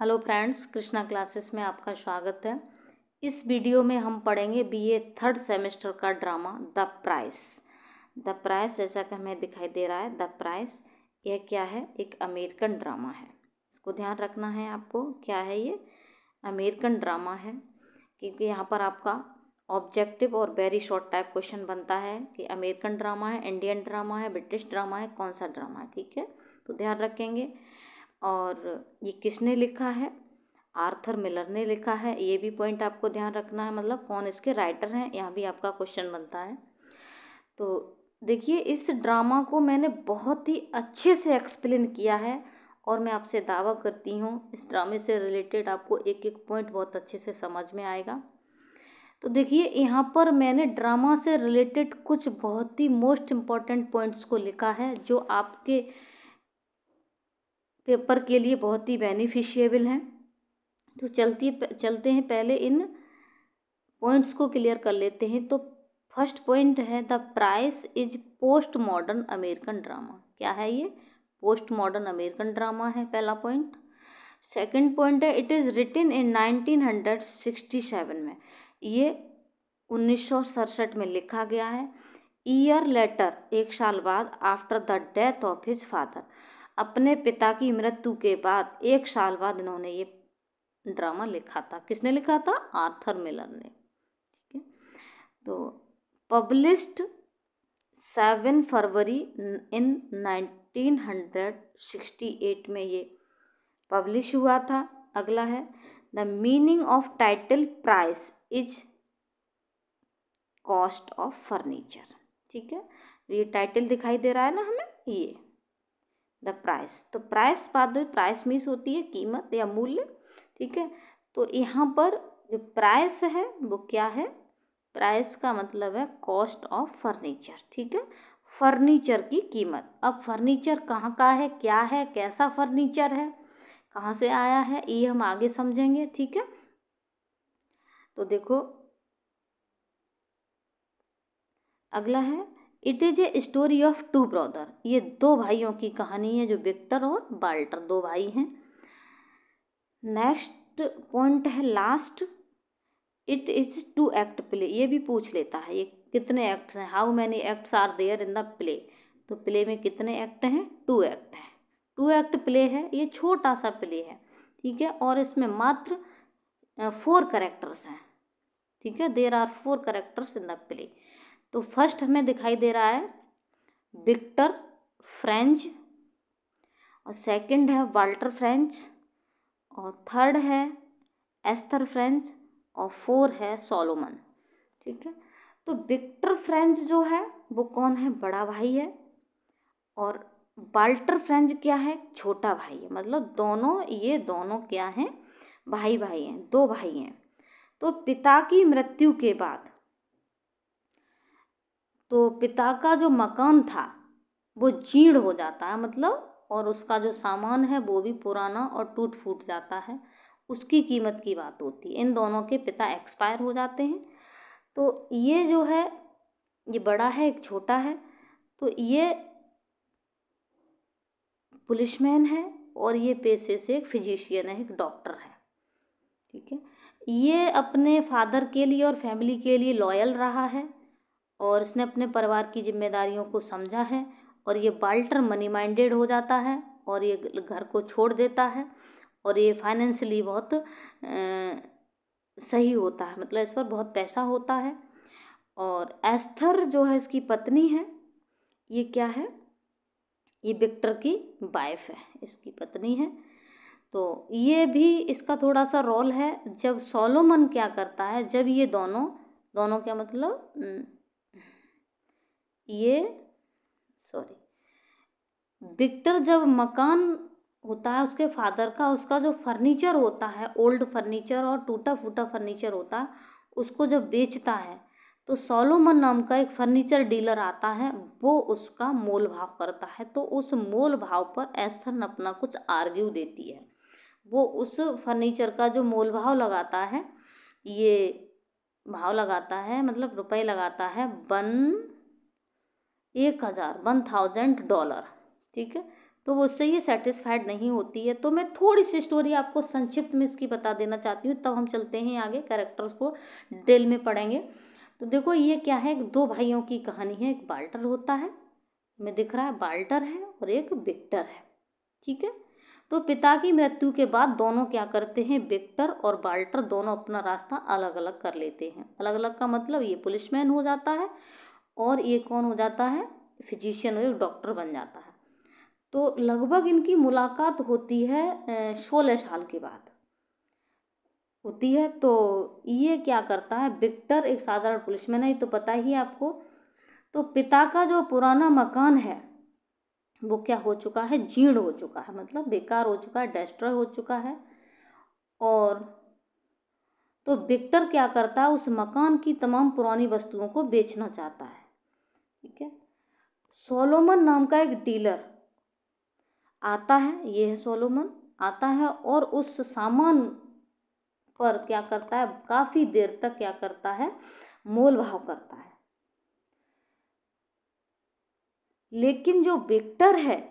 hello friends Krishna classes में आपका स्वागत है इस वीडियो में हम पढ़ेंगे बीए थर्ड सेमेस्टर का drama the price the price जैसा कि हमें दिखाई दे रहा है द प्राइस यह क्या है एक अमेरिकन ड्रामा है इसको ध्यान रखना है आपको क्या है ये अमेरिकन ड्रामा है क्योंकि यहाँ पर आपका ऑब्जेक्टिव और वेरी शॉर्ट टाइप क्वेश्चन बनता है कि अमेरिकन ड्रामा है इंडियन ड्रामा है ब्रिटिश ड्रामा है कौन सा ड्रामा है ठीक है तो ध्यान रखेंगे और ये किसने लिखा है आर्थर मिलर ने लिखा है ये भी पॉइंट आपको ध्यान रखना है मतलब कौन इसके राइटर हैं यहाँ भी आपका क्वेश्चन बनता है तो देखिए इस ड्रामा को मैंने बहुत ही अच्छे से एक्सप्लेन किया है और मैं आपसे दावा करती हूँ इस ड्रामे से रिलेटेड आपको एक एक पॉइंट बहुत अच्छे से समझ में आएगा तो देखिए यहाँ पर मैंने ड्रामा से रिलेटेड कुछ बहुत ही मोस्ट इम्पॉर्टेंट पॉइंट्स को लिखा है जो आपके पेपर के लिए बहुत ही बेनिफिशियबल हैं तो चलती चलते हैं पहले इन पॉइंट्स को क्लियर कर लेते हैं तो फर्स्ट पॉइंट है the price is post modern American drama क्या है ये पोस्ट मॉडर्न अमेरिकन ड्रामा है पहला पॉइंट सेकंड पॉइंट है it is written in nineteen hundred sixty seven में ये उन्नीस सौ में लिखा गया है ईयर लेटर एक साल बाद after the death of his father अपने पिता की मृत्यु के बाद एक साल बाद इन्होंने ये ड्रामा लिखा था किसने लिखा था आर्थर मिलर ने ठीक है तो पब्लिश्ड सेवन फरवरी in nineteen hundred sixty eight में ये पब्लिश हुआ था अगला है the meaning of title price is cost of furniture ठीक है तो ये टाइटल दिखाई दे रहा है ना हमें ये द प्राइस तो प्राइस बाद प्राइस मिस होती है कीमत या मूल्य ठीक है तो यहाँ पर जो प्राइस है वो क्या है प्राइस का मतलब है कॉस्ट ऑफ फर्नीचर ठीक है फर्नीचर की कीमत अब फर्नीचर कहाँ का है क्या है कैसा फर्नीचर है कहाँ से आया है ये हम आगे समझेंगे ठीक है तो देखो अगला है it is a story of two brother ये दो भाइयों की कहानी है जो विक्टर और बाल्टर दो भाई हैं नेक्स्ट पॉइंट है last it is two act play ये भी पूछ लेता है ये कितने एक्ट्स हैं how many acts are there in the play तो प्ले में कितने एक्ट हैं टू एक्ट हैं टू एक्ट प्ले है ये छोटा सा प्ले है ठीक है और इसमें मात्र फोर करेक्टर्स हैं ठीक है there are four characters in the play तो फर्स्ट हमें दिखाई दे रहा है विक्टर फ्रेंच और सेकंड है वाल्टर फ्रेंच और थर्ड है एस्थर फ्रेंच और फोर है सोलोमन ठीक है तो विक्टर फ्रेंच जो है वो कौन है बड़ा भाई है और वाल्टर फ्रेंच क्या है छोटा भाई है मतलब दोनों ये दोनों क्या हैं भाई भाई हैं दो भाई हैं तो पिता की मृत्यु के बाद तो पिता का जो मकान था वो जीर्ण हो जाता है मतलब और उसका जो सामान है वो भी पुराना और टूट फूट जाता है उसकी कीमत की बात होती है इन दोनों के पिता एक्सपायर हो जाते हैं तो ये जो है ये बड़ा है एक छोटा है तो ये पुलिसमैन है और ये पेशे से एक फिजिशियन है एक डॉक्टर है ठीक है ये अपने फादर के लिए और फैमिली के लिए लॉयल रहा है और इसने अपने परिवार की जिम्मेदारियों को समझा है और ये बाल्टर मनी माइंडेड हो जाता है और ये घर को छोड़ देता है और ये फाइनेंशली बहुत सही होता है मतलब इस पर बहुत पैसा होता है और एस्थर जो है इसकी पत्नी है ये क्या है ये विक्टर की वाइफ है इसकी पत्नी है तो ये भी इसका थोड़ा सा रोल है जब सोलोमन क्या करता है जब ये दोनों दोनों क्या मतलब ये सॉरी विक्टर जब मकान होता है उसके फादर का उसका जो फर्नीचर होता है ओल्ड फर्नीचर और टूटा फूटा फर्नीचर होता है उसको जब बेचता है तो सोलोमन नाम का एक फर्नीचर डीलर आता है वो उसका मोल भाव करता है तो उस मोल भाव पर एस्थन अपना कुछ आर्ग्यू देती है वो उस फर्नीचर का जो मोल भाव लगाता है ये भाव लगाता है मतलब रुपए लगाता है वन एक हज़ार वन थाउजेंड डॉलर ठीक है तो वो उससे ये सेटिस्फाइड नहीं होती है तो मैं थोड़ी सी स्टोरी आपको संक्षिप्त में इसकी बता देना चाहती हूँ तब हम चलते हैं आगे कैरेक्टर्स को डिटेल में पढ़ेंगे तो देखो ये क्या है दो भाइयों की कहानी है एक बाल्टर होता है मैं दिख रहा है बाल्टर है और एक विक्टर है ठीक है तो पिता की मृत्यु के बाद दोनों क्या करते हैं विक्टर और बाल्टर दोनों अपना रास्ता अलग अलग कर लेते हैं अलग अलग का मतलब ये पुलिसमैन हो जाता है और ये कौन हो जाता है फिजिशियन और डॉक्टर बन जाता है तो लगभग इनकी मुलाकात होती है सोलह साल के बाद होती है तो ये क्या करता है विक्टर एक साधारण पुलिसमैन है तो पता ही है आपको तो पिता का जो पुराना मकान है वो क्या हो चुका है जीर्ण हो चुका है मतलब बेकार हो चुका है डेस्ट्रॉय हो चुका है और तो विक्टर क्या करता है उस मकान की तमाम पुरानी वस्तुओं को बेचना चाहता है ठीक है सोलोमन नाम का एक डीलर आता है ये है सोलोमन आता है और उस सामान पर क्या करता है काफ़ी देर तक क्या करता है मोल भाव करता है लेकिन जो विक्टर है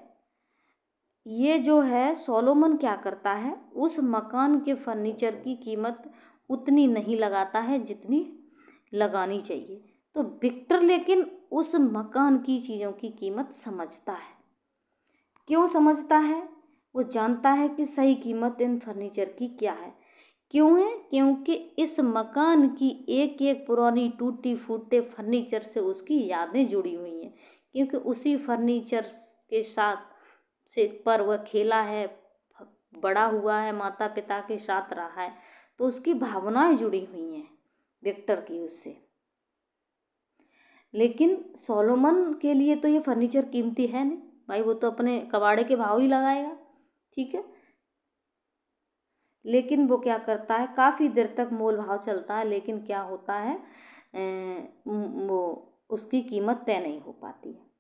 ये जो है सोलोमन क्या करता है उस मकान के फर्नीचर की कीमत उतनी नहीं लगाता है जितनी लगानी चाहिए तो विक्टर लेकिन उस मकान की चीज़ों की कीमत समझता है क्यों समझता है वो जानता है कि सही कीमत इन फर्नीचर की क्या है क्यों है क्योंकि इस मकान की एक एक पुरानी टूटी फूटे फर्नीचर से उसकी यादें जुड़ी हुई हैं क्योंकि उसी फर्नीचर के साथ से पर वह खेला है बड़ा हुआ है माता पिता के साथ रहा है तो उसकी भावनाएं जुड़ी हुई हैं विक्टर की उससे लेकिन सोलोमन के लिए तो ये फर्नीचर कीमती है नहीं भाई वो तो अपने कबाड़े के भाव ही लगाएगा ठीक है लेकिन वो क्या करता है काफ़ी देर तक मोल भाव चलता है लेकिन क्या होता है वो उसकी कीमत तय नहीं हो पाती है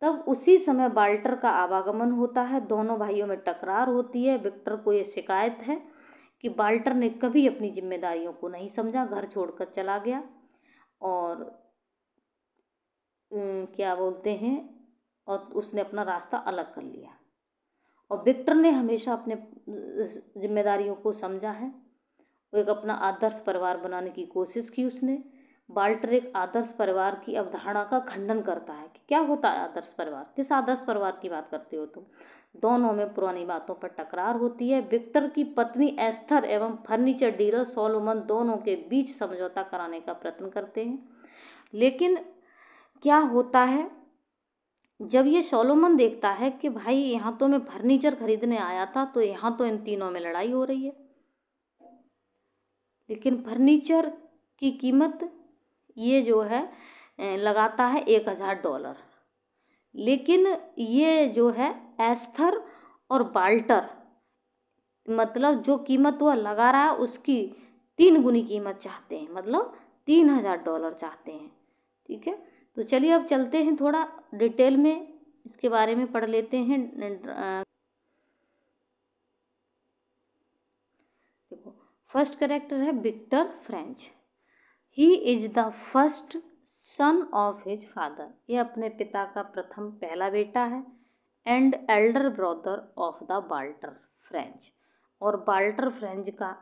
तब उसी समय बाल्टर का आवागमन होता है दोनों भाइयों में टकरार होती है विक्टर को ये शिकायत है कि बाल्टर ने कभी अपनी जिम्मेदारियों को नहीं समझा घर छोड़कर चला गया और क्या बोलते हैं और उसने अपना रास्ता अलग कर लिया और विक्टर ने हमेशा अपने जिम्मेदारियों को समझा है एक अपना आदर्श परिवार बनाने की कोशिश की उसने बाल्टर एक आदर्श परिवार की अवधारणा का खंडन करता है कि क्या होता है आदर्श परिवार किस आदर्श परिवार की बात करते हो तुम दोनों में पुरानी बातों पर टकरार होती है विक्टर की पत्नी एस्थर एवं फर्नीचर डीलर सोलोमन दोनों के बीच समझौता कराने का प्रयत्न करते हैं लेकिन क्या होता है जब ये सोलोमन देखता है कि भाई यहाँ तो मैं फर्नीचर खरीदने आया था तो यहाँ तो इन तीनों में लड़ाई हो रही है लेकिन फर्नीचर की कीमत ये जो है लगाता है एक हज़ार डॉलर लेकिन ये जो है एस्थर और बाल्टर मतलब जो कीमत वह लगा रहा है उसकी तीन गुनी कीमत चाहते हैं मतलब तीन हज़ार डॉलर चाहते हैं ठीक है तो चलिए अब चलते हैं थोड़ा डिटेल में इसके बारे में पढ़ लेते हैं देखो फर्स्ट करेक्टर है Victor French he is the first son of his father यह अपने पिता का प्रथम पहला बेटा है and elder brother of the Walter French और बाल्टर फ्रेंच का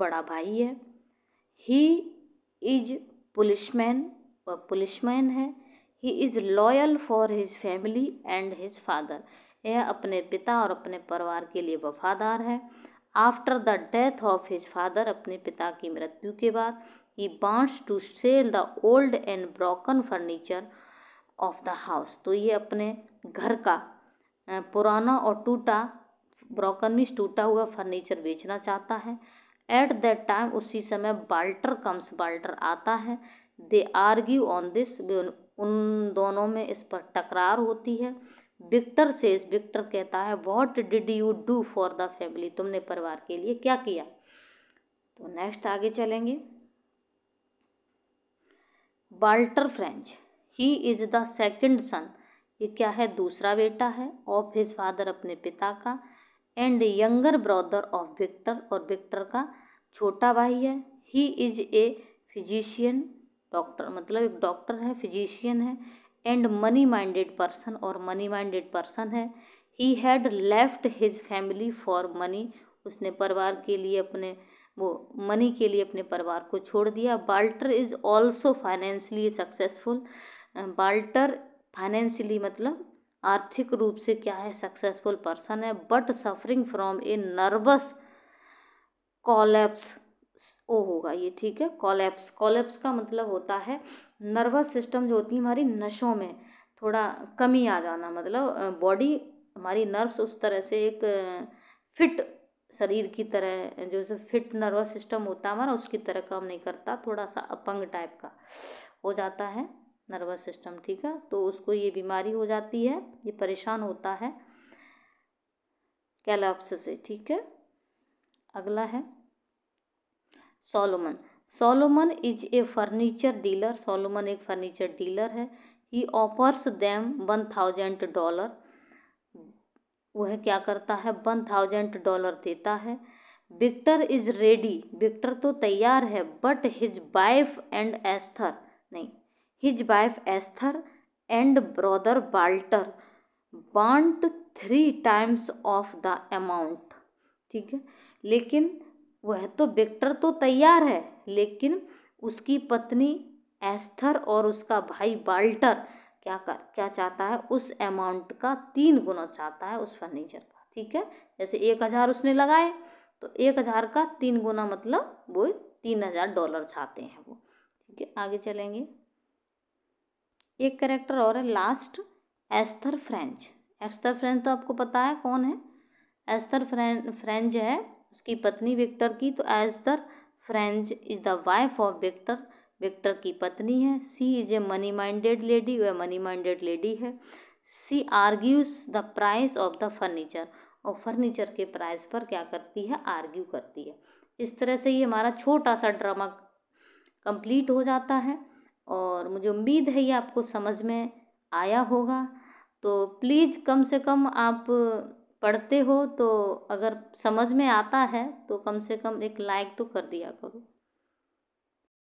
बड़ा भाई है ही इज पुलिसमैन वह पुलिसमैन है he is loyal for his family and his father यह अपने पिता और अपने परिवार के लिए वफादार है after the death of his father अपने पिता की मृत्यु के बाद ही बांस to sell the old and broken furniture of the house तो ये अपने घर का पुराना और टूटा ब्रोकन मीस टूटा हुआ फर्नीचर बेचना चाहता है एट दैट टाइम उसी समय बाल्टर कम्स बाल्टर आता है दे आर्ग्यू ऑन दिस उन दोनों में इस पर टकरार होती है विक्टर सेज विक्टर कहता है what did you do for the family तुमने परिवार के लिए क्या किया तो नेक्स्ट आगे चलेंगे Walter French he is the second son ये क्या है दूसरा बेटा है ऑफ हिज फादर अपने पिता का and younger brother of Victor और विक्टर का छोटा भाई है he is a physician doctor मतलब एक डॉक्टर है फिजिशियन है एंड मनी माइंडेड पर्सन और मनी माइंडेड पर्सन है he had left his family for money उसने परिवार के लिए अपने वो मनी के लिए अपने परिवार को छोड़ दिया Walter is also financially successful Walter financially मतलब आर्थिक रूप से क्या है सक्सेसफुल पर्सन है but suffering from a nervous collapse ओ होगा ये ठीक है कॉलेप्स कॉलेप्स का मतलब होता है नर्वस सिस्टम जो होती है हमारी नशों में थोड़ा कमी आ जाना मतलब बॉडी हमारी नर्व्स उस तरह से एक फिट शरीर की तरह जो जो फिट नर्वस सिस्टम होता है हमारा उसकी तरह काम नहीं करता थोड़ा सा अपंग टाइप का हो जाता है नर्वस सिस्टम ठीक है तो उसको ये बीमारी हो जाती है ये परेशान होता है कैलॉप्स से ठीक है अगला है Solomon Solomon is a furniture dealer Solomon एक फर्नीचर डीलर है he offers them one thousand dollar वह क्या करता है वन थाउजेंट डॉलर देता है विक्टर इज रेडी विक्टर तो तैयार है but his wife and Esther नहीं his wife Esther and brother Walter want three times of the amount ठीक है लेकिन वह तो विक्टर तो तैयार है लेकिन उसकी पत्नी एस्थर और उसका भाई बाल्टर क्या कर क्या चाहता है उस अमाउंट का तीन गुना चाहता है उस फर्नीचर का ठीक है जैसे एक हज़ार उसने लगाए तो एक हज़ार का तीन गुना मतलब वो तीन हज़ार डॉलर चाहते हैं वो ठीक है आगे चलेंगे एक करेक्टर और है last Esther French Esther French तो आपको पता है कौन है एस्थर फ्रें फ्रेंच है उसकी पत्नी विक्टर की तो Esther French is the wife of Victor Victor की पत्नी है she is a money minded lady वह मनी माइंडेड लेडी है she argues the price of the furniture और फर्नीचर के प्राइस पर क्या करती है आर्ग्यू करती है इस तरह से ये हमारा छोटा सा ड्रामा कंप्लीट हो जाता है और मुझे उम्मीद है ये आपको समझ में आया होगा तो प्लीज़ कम से कम आप पढ़ते हो तो अगर समझ में आता है तो कम से कम एक लाइक तो कर दिया करो